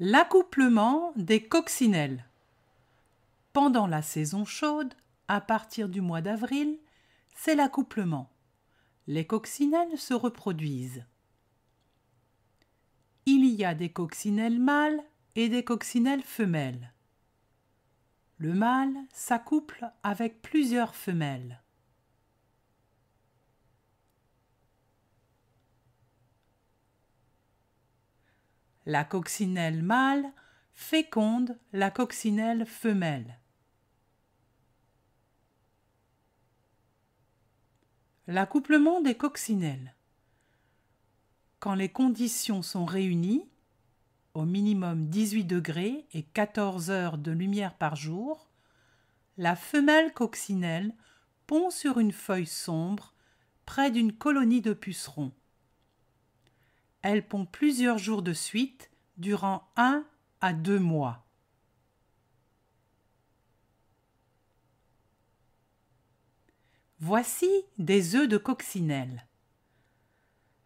L'accouplement des coccinelles. Pendant la saison chaude, à partir du mois d'avril, c'est l'accouplement. Les coccinelles se reproduisent. Il y a des coccinelles mâles et des coccinelles femelles. Le mâle s'accouple avec plusieurs femelles. la coccinelle mâle féconde la coccinelle femelle. L'accouplement des coccinelles. Quand les conditions sont réunies, au minimum 18 degrés et 14 heures de lumière par jour, la femelle coccinelle pond sur une feuille sombre près d'une colonie de pucerons. Elle pond plusieurs jours de suite durant un à deux mois. Voici des œufs de coccinelle.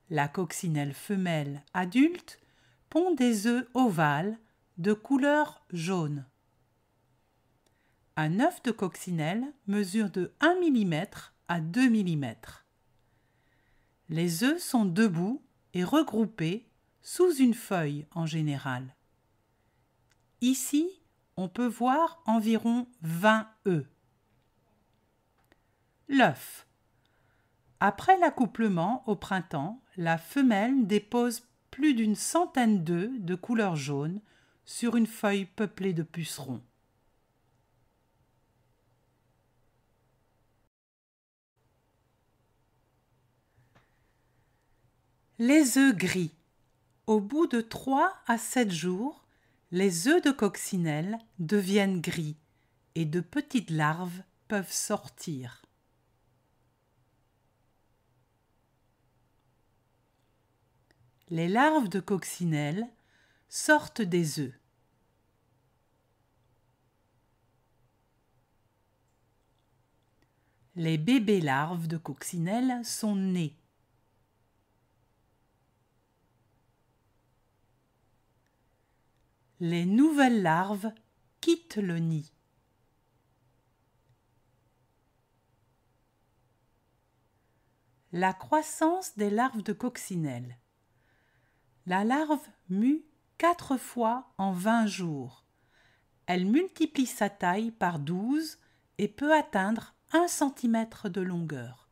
La coccinelle femelle adulte pond des œufs ovales de couleur jaune. Un œuf de coccinelle mesure de 1 mm à 2 mm. Les œufs sont debout est sous une feuille en général. Ici, on peut voir environ 20 œufs. L'œuf. Après l'accouplement au printemps, la femelle dépose plus d'une centaine d'œufs de couleur jaune sur une feuille peuplée de pucerons. Les œufs gris. Au bout de 3 à 7 jours, les œufs de coccinelle deviennent gris et de petites larves peuvent sortir. Les larves de coccinelle sortent des œufs. Les bébés larves de coccinelle sont nés. les nouvelles larves quittent le nid. La croissance des larves de coccinelle. La larve mue quatre fois en vingt jours. Elle multiplie sa taille par douze et peut atteindre un centimètre de longueur,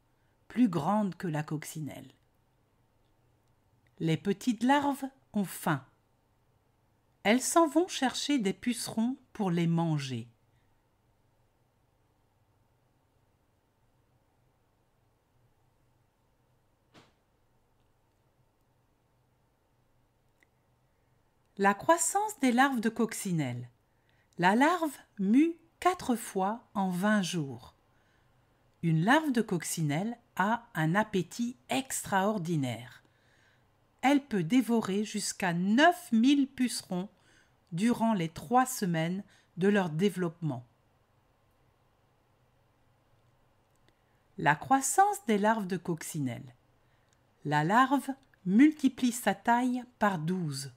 plus grande que la coccinelle. Les petites larves ont faim. Elles s'en vont chercher des pucerons pour les manger. La croissance des larves de coccinelle. La larve mue quatre fois en 20 jours. Une larve de coccinelle a un appétit extraordinaire elle peut dévorer jusqu'à 9000 pucerons durant les trois semaines de leur développement. La croissance des larves de coccinelle. La larve multiplie sa taille par 12.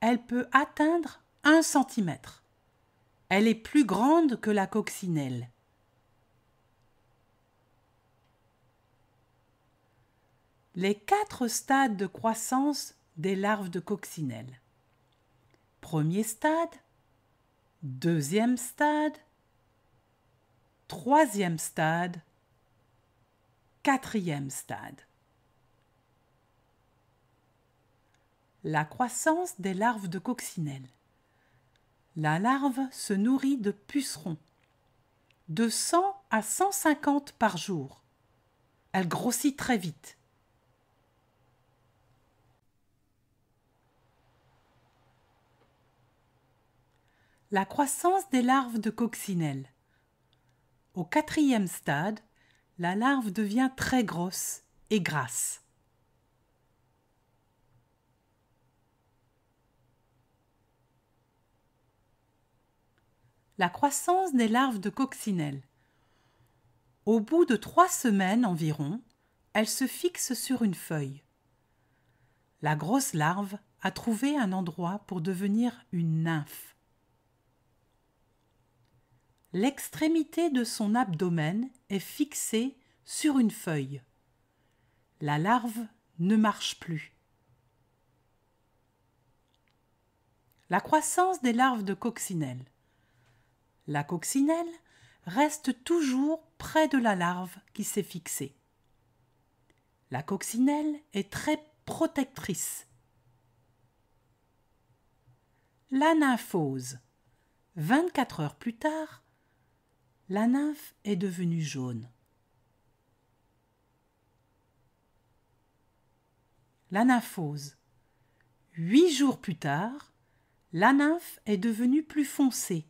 Elle peut atteindre 1 cm. Elle est plus grande que la coccinelle. les quatre stades de croissance des larves de coccinelle. Premier stade, deuxième stade, troisième stade, quatrième stade. La croissance des larves de coccinelle. La larve se nourrit de pucerons, de 100 à 150 par jour. Elle grossit très vite. la croissance des larves de coccinelle. Au quatrième stade, la larve devient très grosse et grasse. La croissance des larves de coccinelle. Au bout de trois semaines environ, elle se fixe sur une feuille. La grosse larve a trouvé un endroit pour devenir une nymphe. L'extrémité de son abdomen est fixée sur une feuille. La larve ne marche plus. La croissance des larves de coccinelle. La coccinelle reste toujours près de la larve qui s'est fixée. La coccinelle est très protectrice. La nymphose. 24 heures plus tard, la nymphe est devenue jaune. La nymphose. Huit jours plus tard, la nymphe est devenue plus foncée.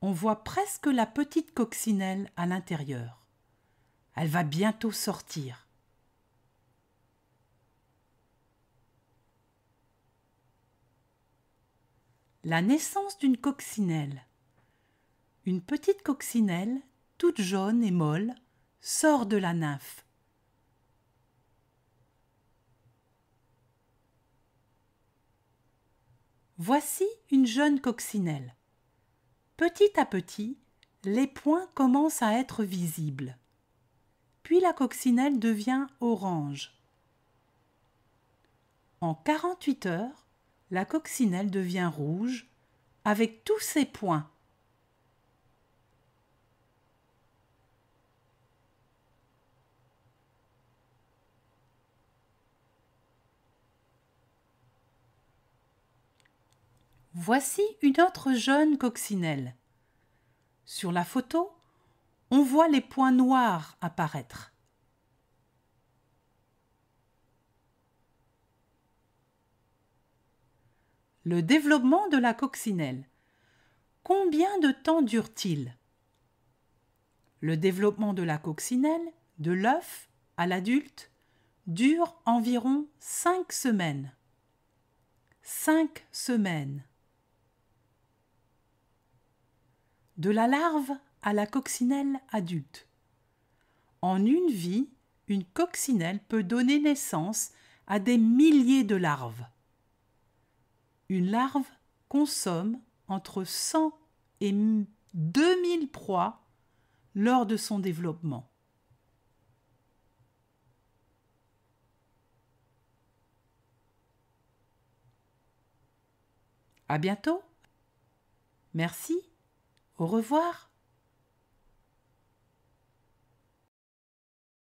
On voit presque la petite coccinelle à l'intérieur. Elle va bientôt sortir. La naissance d'une coccinelle. Une petite coccinelle, toute jaune et molle, sort de la nymphe. Voici une jeune coccinelle. Petit à petit, les points commencent à être visibles. Puis la coccinelle devient orange. En 48 heures, la coccinelle devient rouge avec tous ses points. Voici une autre jeune coccinelle. Sur la photo, on voit les points noirs apparaître. Le développement de la coccinelle. Combien de temps dure-t-il Le développement de la coccinelle, de l'œuf à l'adulte, dure environ cinq semaines. Cinq semaines. de la larve à la coccinelle adulte. En une vie, une coccinelle peut donner naissance à des milliers de larves. Une larve consomme entre 100 et 2000 proies lors de son développement. À bientôt. Merci. Au revoir.